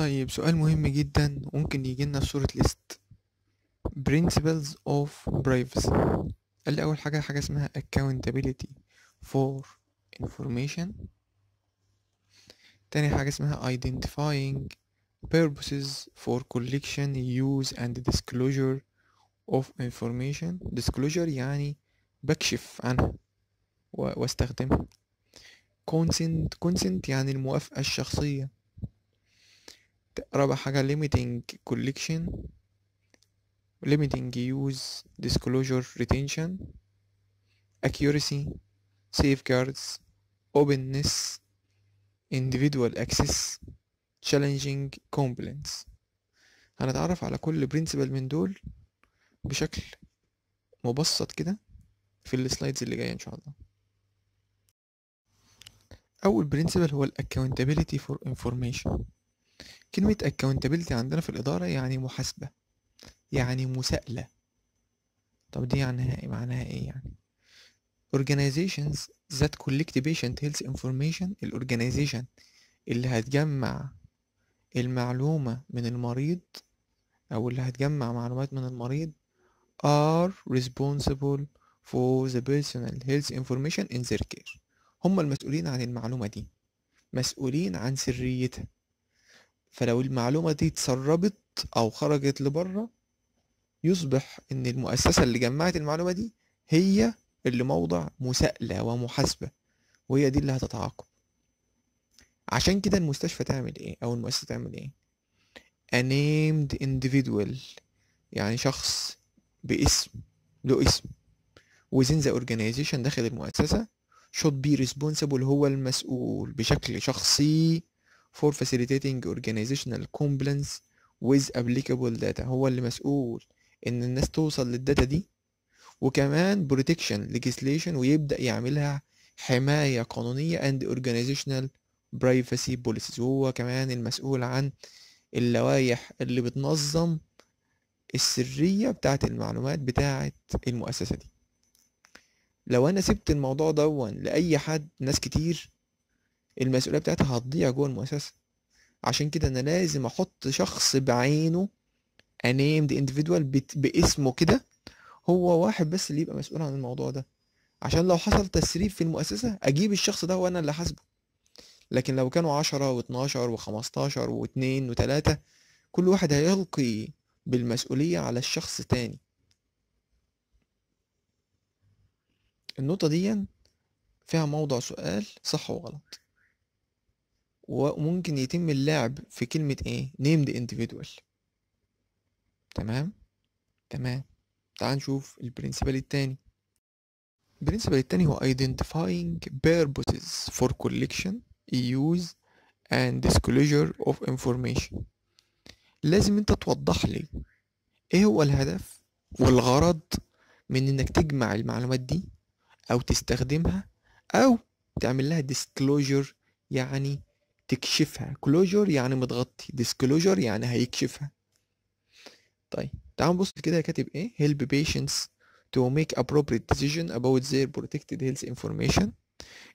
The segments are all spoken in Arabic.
طيب سؤال مهم جدا يجي يجيلنا في صورة ليست principles of privacy قال لي أول حاجة حاجة اسمها accountability for information تاني حاجة اسمها identifying purposes for collection use and disclosure of information disclosure يعني بكشف عنها واستخدمها consent consent يعني الموافقة الشخصية رابع حاجة limiting collection limiting use disclosure retention accuracy safeguards openness individual access challenging complaints هنتعرف على كل برنسبل من دول بشكل مبسط كده في السلايدز اللي جايه ان شاء الله اول برنسبل هو accountability for information كلمة accountability عندنا في الإدارة يعني محاسبة يعني مساءلة طب دي يعني معناها إيه يعني organizations that collect patient health information ال organization اللي هتجمع المعلومة من المريض أو اللي هتجمع معلومات من المريض are responsible for the personal health information in their care هم المسؤولين عن المعلومة دي مسؤولين عن سريتها فلو المعلومة دي اتسربت أو خرجت لبره يصبح إن المؤسسة اللي جمعت المعلومة دي هي اللي موضع مساءلة ومحاسبة وهي دي اللي هتتعاقب عشان كده المستشفى تعمل ايه او المؤسسة تعمل ايه a named individual يعني شخص باسم له اسم within the organization داخل المؤسسة should be responsible هو المسؤول بشكل شخصي for facilitating organizational compliance with applicable data هو اللي مسؤول ان الناس توصل للداتا دي وكمان protection legislation ويبدأ يعملها حماية قانونية and organizational privacy policies وهو كمان المسؤول عن اللوائح اللي بتنظم السرية بتاعة المعلومات بتاعة المؤسسة دي لو انا سبت الموضوع دون لأي حد ناس كتير المسؤوليه بتاعتها هتضيع جوه المؤسسه عشان كده انا لازم احط شخص بعينه انيمد individual باسمه كده هو واحد بس اللي يبقى مسؤول عن الموضوع ده عشان لو حصل تسريب في المؤسسة أجيب الشخص ده وأنا اللي حاسبه لكن لو كانوا عشرة واتناشر وخمستاشر واتنين وتلاتة كل واحد هيلقي بالمسؤولية على الشخص التاني النقطة دي فيها موضع سؤال صح وغلط وممكن يتم اللعب في كلمة ايه named individual تمام تمام تعال نشوف البرنسبل التاني البرنسبل التاني هو identifying purposes for collection use and disclosure of information لازم انت توضح لي ايه هو الهدف والغرض من انك تجمع المعلومات دي او تستخدمها او تعمل لها disclosure يعني تكشفها كلوجر يعني متغطي ديسكلوجر يعني هيكشفها طيب تعالوا نبص كده كاتب ايه help patients to make appropriate decision about their protected health information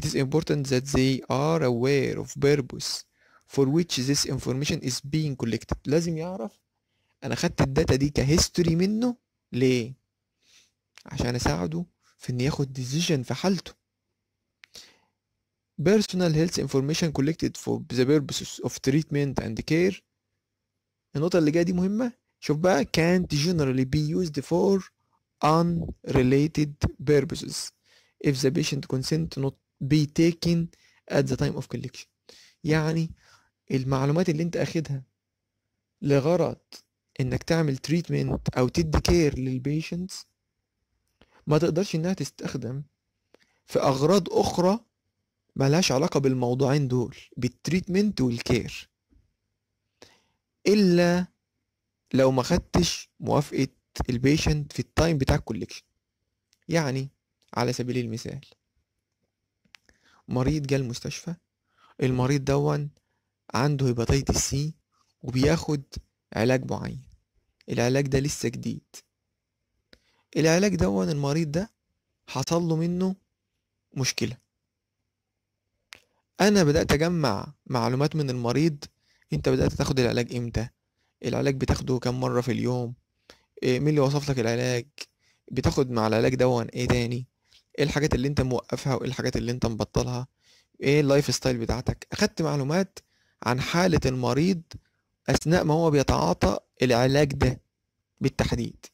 it is important that they are aware of purpose for which this information is being collected لازم يعرف انا خدت الداتا دي كهيستوري منه ليه عشان اساعده في ان ياخد decision في حالته Personal health information collected for the purposes of treatment and care النقطة اللي جاية دي مهمة شوف بقى can't generally be used for unrelated purposes if the patient consent not be taken at the time of collection يعني المعلومات اللي انت اخدها لغرض انك تعمل treatment او تدي care للبيشنتس ما تقدرش انها تستخدم في اغراض اخرى ملهاش علاقة بالموضوعين دول بالتريتمنت والكير إلا لو ما خدتش موافقة البيشنت في التايم بتاع الكوليكشن يعني على سبيل المثال مريض جه المستشفى المريض دون عنده هيباتيتس سي وبياخد علاج معين العلاج ده لسه جديد العلاج دون المريض ده حصل له منه مشكله انا بدات اجمع معلومات من المريض انت بدات تاخد العلاج امتى العلاج بتاخده كام مره في اليوم إيه مين اللي وصف لك العلاج بتاخد مع العلاج دون ايه تاني ايه الحاجات اللي انت موقفها وايه الحاجات اللي انت مبطلها ايه اللايف ستايل بتاعتك اخدت معلومات عن حاله المريض اثناء ما هو بيتعاطى العلاج ده بالتحديد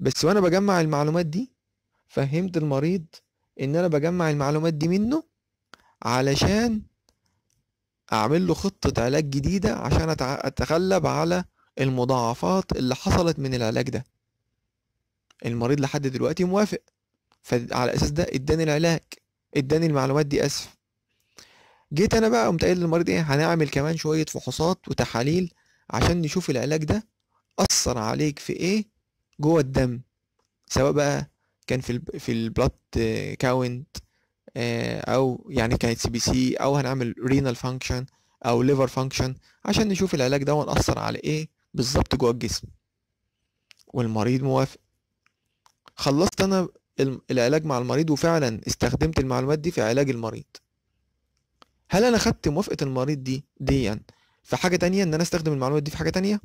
بس وانا بجمع المعلومات دي فهمت المريض ان انا بجمع المعلومات دي منه علشان اعمل له خطة علاج جديدة عشان اتغلب على المضاعفات اللي حصلت من العلاج ده المريض لحد دلوقتي موافق فعلى اساس ده اداني العلاج اداني المعلومات دي اسف جيت انا بقى قمت قايل للمريض ايه هنعمل كمان شويه فحوصات وتحاليل عشان نشوف العلاج ده اثر عليك في ايه جوه الدم سواء بقى كان في الـ في البلاد كاونت آه، او يعني كانت سي بي سي او هنعمل رينال فانكشن او ليفر فانكشن عشان نشوف العلاج ده اثر على ايه بالظبط جوه الجسم والمريض موافق خلصت انا العلاج مع المريض وفعلا استخدمت المعلومات دي في علاج المريض هل انا خدت موافقه المريض دي ديا في حاجه تانية ان انا استخدم المعلومات دي في حاجه تانية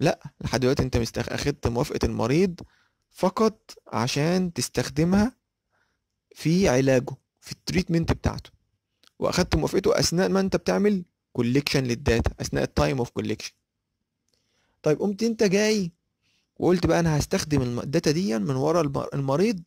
لا لحد دلوقتي انت مستخ... اخدت موافقه المريض فقط عشان تستخدمها في علاجه في التريتمنت بتاعته واخدت موافقته اثناء ما انت بتعمل كوليكشن للداتا اثناء التايم اوف كوليكشن طيب قمت انت جاي وقلت بقى انا هستخدم الداتا دي من ورا المريض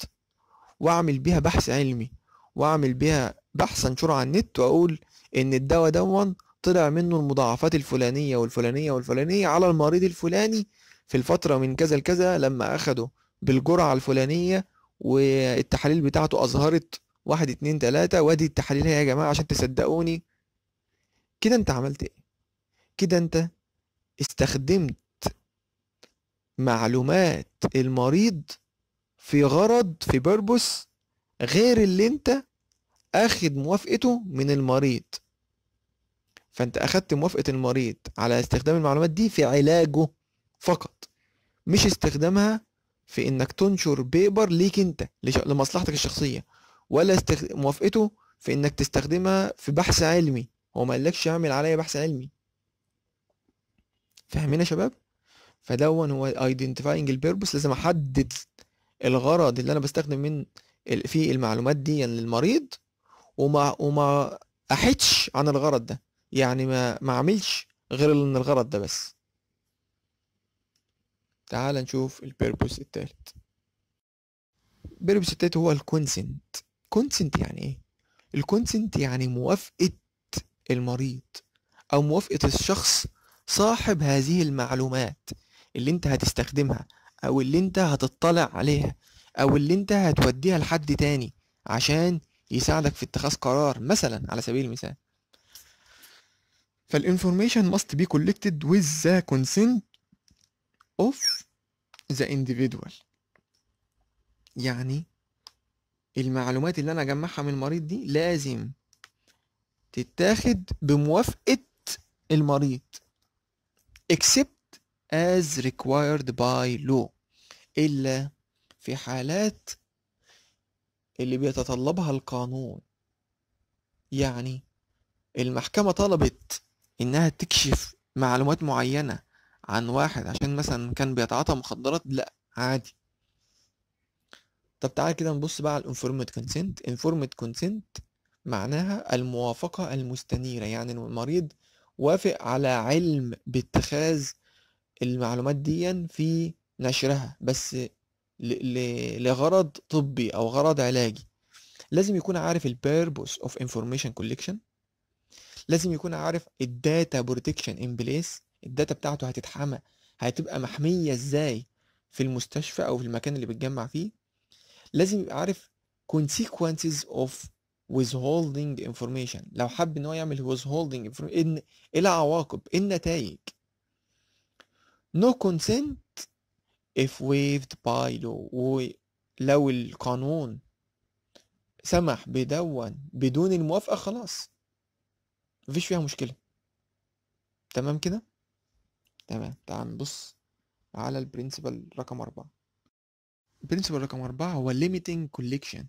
واعمل بيها بحث علمي واعمل بيها بحث انشره على النت واقول ان الدواء دون طلع منه المضاعفات الفلانيه والفلانيه والفلانيه على المريض الفلاني في الفتره من كذا لكذا لما اخده بالجرعه الفلانيه والتحاليل بتاعته أظهرت واحد اتنين تلاتة وادي التحاليل هي يا جماعة عشان تصدقوني كده انت عملت ايه كده انت استخدمت معلومات المريض في غرض في بيربوس غير اللي انت اخد موافقته من المريض فانت اخدت موافقة المريض على استخدام المعلومات دي في علاجه فقط مش استخدامها في انك تنشر بيبر ليك انت لمصلحتك الشخصيه ولا استخد... موافقته في انك تستخدمها في بحث علمي هو ما قالكش اعمل عليا بحث علمي فاهمين يا شباب فدون هو identifying البيربس لازم احدد الغرض اللي انا بستخدم من فيه المعلومات دي يعني للمريض وما وما احدش عن الغرض ده يعني ما ما اعملش غير ان الغرض ده بس تعال نشوف البيربوس الثالث البيربوس الثالث هو الكونسنت كونسنت يعني ايه الكونسنت يعني موافقة المريض او موافقة الشخص صاحب هذه المعلومات اللي انت هتستخدمها او اللي انت هتطلع عليها او اللي انت هتوديها لحد تاني عشان يساعدك في اتخاذ قرار مثلا على سبيل المثال فالانفورميشن must be collected with the consent اوف ذا individual يعني المعلومات اللي انا اجمعها من المريض دي لازم تتاخد بموافقة المريض except as required by law إلا في حالات اللي بيتطلبها القانون يعني المحكمة طلبت إنها تكشف معلومات معينة عن واحد عشان مثلا كان بيتعاطى مخدرات لا عادي طب تعال كده نبص بقى على الانفورمد كونسنت انفورمد كونسنت معناها الموافقة المستنيرة يعني المريض وافق على علم باتخاذ المعلومات دي في نشرها بس لغرض طبي او غرض علاجي لازم يكون عارف purpose of information collection لازم يكون عارف الداتا بروتكشن ان بليس الداتا بتاعته هتتحمى هتبقى محمية ازاي في المستشفى او في المكان اللي بتجمع فيه لازم يبقى عارف consequences of withholding information لو حب ان هو يعمل withholding information ايه العواقب ايه النتائج no consent if waived by law ولو القانون سمح بدون بدون الموافقة خلاص مفيش فيها مشكلة تمام كده تمام تعال نبص على البرنسبل رقم أربعة البرنسبل رقم أربعة هو limiting collection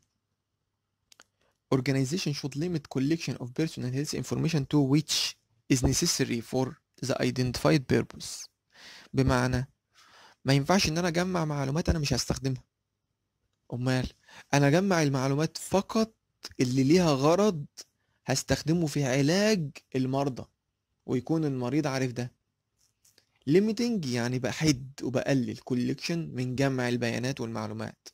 organization should limit collection of personal health information to which is necessary for the identified purpose بمعنى ما ينفعش ان انا اجمع معلومات انا مش هستخدمها امال انا اجمع المعلومات فقط اللي ليها غرض هستخدمه في علاج المرضى ويكون المريض عارف ده limiting يعني بحد وبقلل كوليكشن من جمع البيانات والمعلومات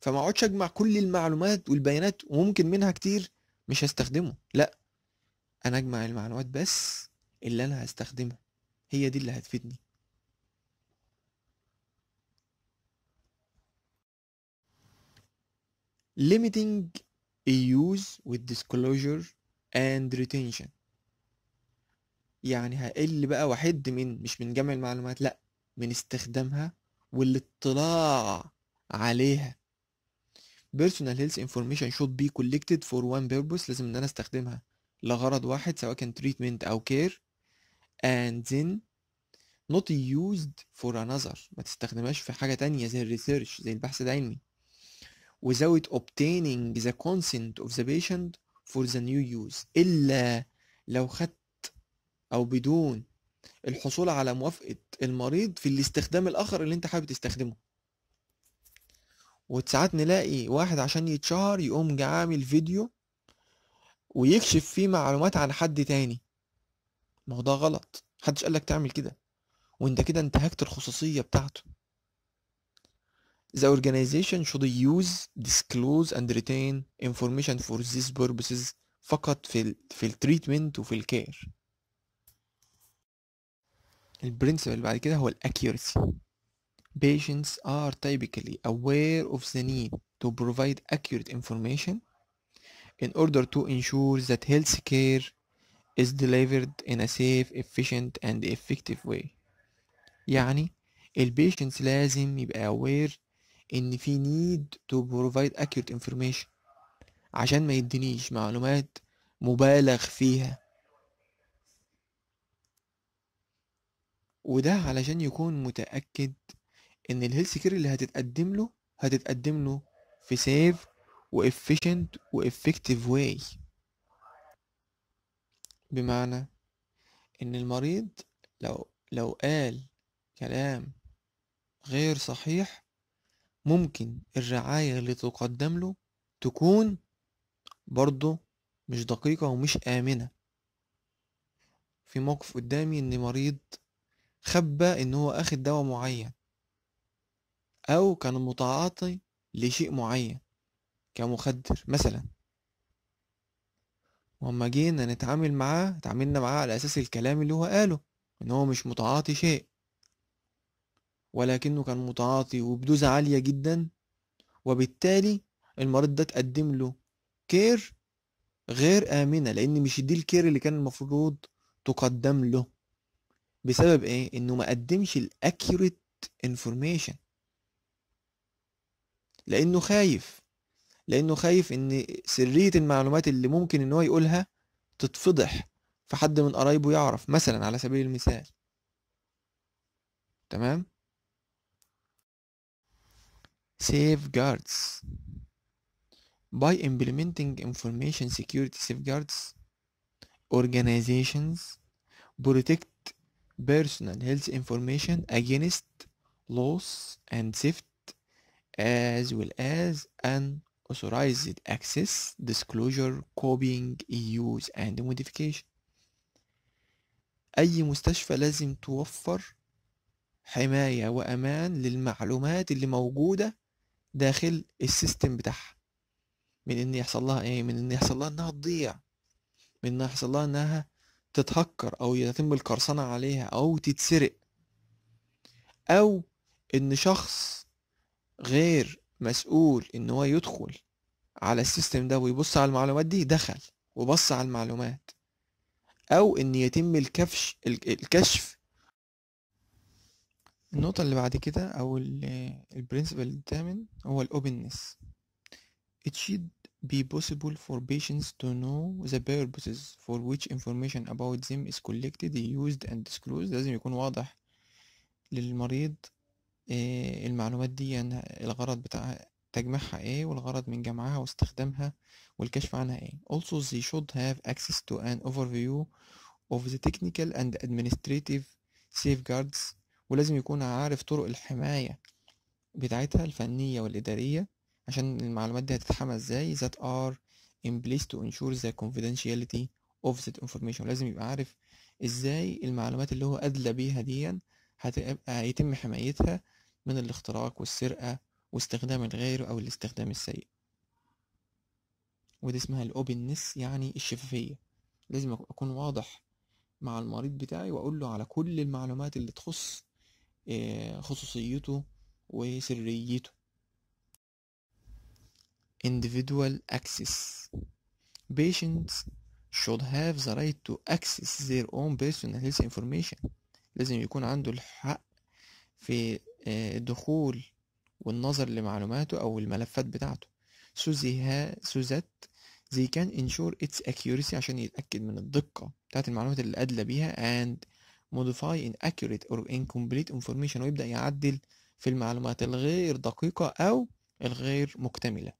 فما اقعدش اجمع كل المعلومات والبيانات وممكن منها كتير مش هستخدمه لا انا اجمع المعلومات بس اللي انا هستخدمها هي دي اللي هتفيدني limiting use with disclosure and retention يعني هقل بقى واحد من مش من جمع المعلومات لأ من استخدامها والاطلاع عليها personal health information should be collected for one purpose لازم ان انا استخدمها لغرض واحد سواء كان treatment او care and then not used for another ما تستخدمهاش في حاجة تانية زي الريسيرش زي البحث العلمي without obtaining the consent of the patient for the new use إلا لو خدت أو بدون الحصول على موافقة المريض في الاستخدام الآخر اللي أنت حابب تستخدمه وساعات نلاقي واحد عشان يتشهر يقوم جا عامل فيديو ويكشف فيه معلومات عن حد تاني ما هو ده غلط محدش قالك تعمل كده وانت كده انتهكت الخصوصية بتاعته The organization should use, disclose and retain information for these purposes فقط في ال في التريتمنت وفي الكير البرنسبل اللي بعد كده هو الاكيورسي patients are typically aware of the need to provide accurate information in order to ensure that health care is delivered in a safe, efficient and effective way يعني البيشنتس لازم يبقى aware ان في need to provide accurate information عشان ما يدينيش معلومات مبالغ فيها وده علشان يكون متأكد ان الهيلث كير اللي هتتقدم له هتتقدم له في سيف وافيشنت وافكتيف واي بمعنى ان المريض لو لو قال كلام غير صحيح ممكن الرعاية اللي تقدم له تكون برضه مش دقيقة ومش آمنة في موقف قدامي ان مريض خبى ان هو اخد دواء معين او كان متعاطي لشيء معين كمخدر مثلا وأما جينا نتعامل معاه اتعاملنا معاه على أساس الكلام اللي هو قاله إن هو مش متعاطي شيء ولكنه كان متعاطي وبدوزة عالية جدا وبالتالي المريض ده تقدم له كير غير آمنة لأن مش دي الكير اللي كان المفروض تقدم له بسبب ايه انه ما قدمش الاكيوريت انفورميشن لانه خايف لانه خايف ان سريه المعلومات اللي ممكن ان هو يقولها تتفضح فحد من قرايبه يعرف مثلا على سبيل المثال تمام سيف safeguards by implementing information security safeguards organizations protect personal health information against loss and theft as well as unauthorized access, disclosure, copying, use and modification أي مستشفى لازم توفر حماية وأمان للمعلومات اللي موجودة داخل السيستم بتاعها من إن يحصل لها إيه من إن يحصل لها إنها تضيع من إن يحصل لها إنها تتهكر او يتم القرصنه عليها او تتسرق او ان شخص غير مسؤول ان هو يدخل على السيستم ده ويبص على المعلومات دي دخل وبص على المعلومات او ان يتم الكفش الكشف النقطة اللي بعد كده او البرنسبل الثامن هو الاوبنس تشيد be possible for patients to know the purposes for which information about them is collected used and disclosed لازم يكون واضح للمريض المعلومات دي يعني الغرض بتاعها تجميعها ايه والغرض من جمعها واستخدامها والكشف عنها ايه also they should have access to an overview of the technical and administrative safeguards ولازم يكون عارف طرق الحماية بتاعتها الفنية والإدارية عشان المعلومات دي هتتحمى ازاي that are in place to ensure the confidentiality of that information لازم يبقى عارف ازاي المعلومات اللي هو ادلى بيها دي هتبقى هيتم حمايتها من الاختراق والسرقة واستخدام الغير او الاستخدام السيء ودي اسمها الاوبنس يعني الشفافية لازم اكون واضح مع المريض بتاعي واقول له على كل المعلومات اللي تخص آه، خصوصيته وسريته individual access. Patients should have the right to access their own personal health information لازم يكون عنده الحق في الدخول والنظر لمعلوماته أو الملفات بتاعته so, they ha so that they can ensure its accuracy عشان يتأكد من الدقة بتاعت المعلومات اللي أدلى بيها and modify inaccurate or incomplete information ويبدأ يعدل في المعلومات الغير دقيقة أو الغير مكتملة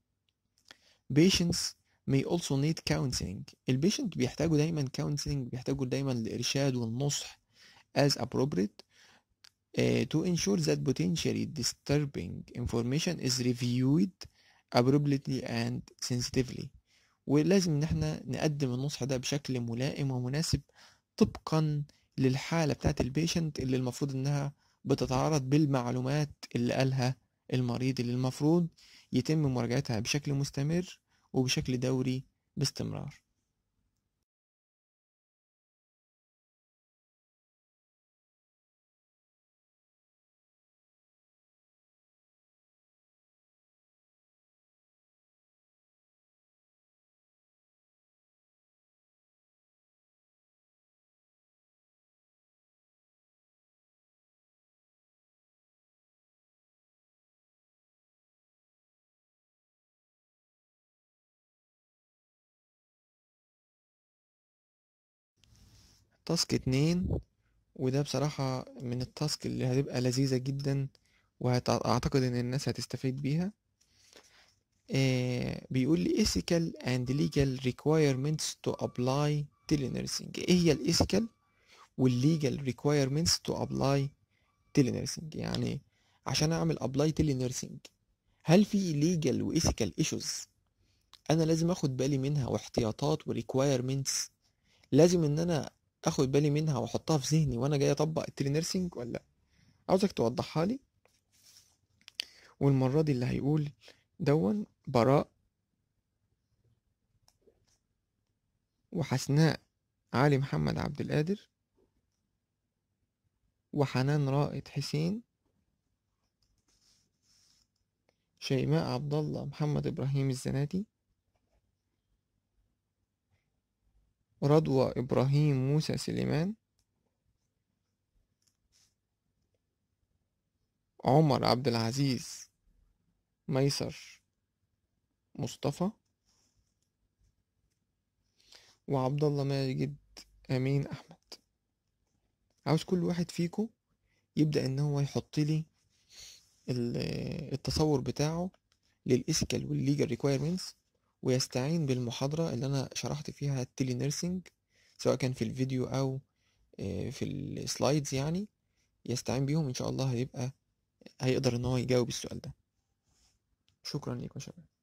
patients may also need counseling patient بيحتاجوا دايما counseling بيحتاجوا دايما الإرشاد والنصح as appropriate uh, to ensure that potentially disturbing information is reviewed appropriately and sensitively ولازم ان احنا نقدم النصح ده بشكل ملائم ومناسب طبقا للحالة بتاعة البيشنت اللي المفروض انها بتتعارض بالمعلومات اللي قالها المريض اللي المفروض يتم مراجعتها بشكل مستمر وبشكل دوري باستمرار تاسك اتنين وده بصراحة من التاسك اللي هتبقى لذيذة جدا وأعتقد إن الناس هتستفيد بيها آه بيقول لي ethical and legal requirements to apply telenursing إيه هي الإيثيكال والليجال requirements to apply telenursing يعني عشان أعمل apply telenursing هل في legal وإيثيكال issues أنا لازم أخد بالي منها واحتياطات وريكوايرمنتس لازم إن أنا اخد بالي منها واحطها في ذهني وانا جاي اطبق التلي نيرسينج ولا لا عاوزك توضحها لي والمرة دي اللي هيقول دون براء وحسناء علي محمد عبد القادر وحنان رائد حسين شيماء عبد الله محمد ابراهيم الزناتي رضوى إبراهيم موسى سليمان عمر عبد العزيز ميسر مصطفى وعبد الله ماجد أمين أحمد عاوز كل واحد فيكم يبدأ إن هو يحط لي التصور بتاعه للإسكال والليجر ريكويرمنتس ويستعين بالمحاضرة اللي أنا شرحت فيها التلي نيرسينج سواء كان في الفيديو أو آه، في السلايدز يعني يستعين بيهم إن شاء الله هيبقى هيقدر إن هو يجاوب السؤال ده شكرا لكم يا شباب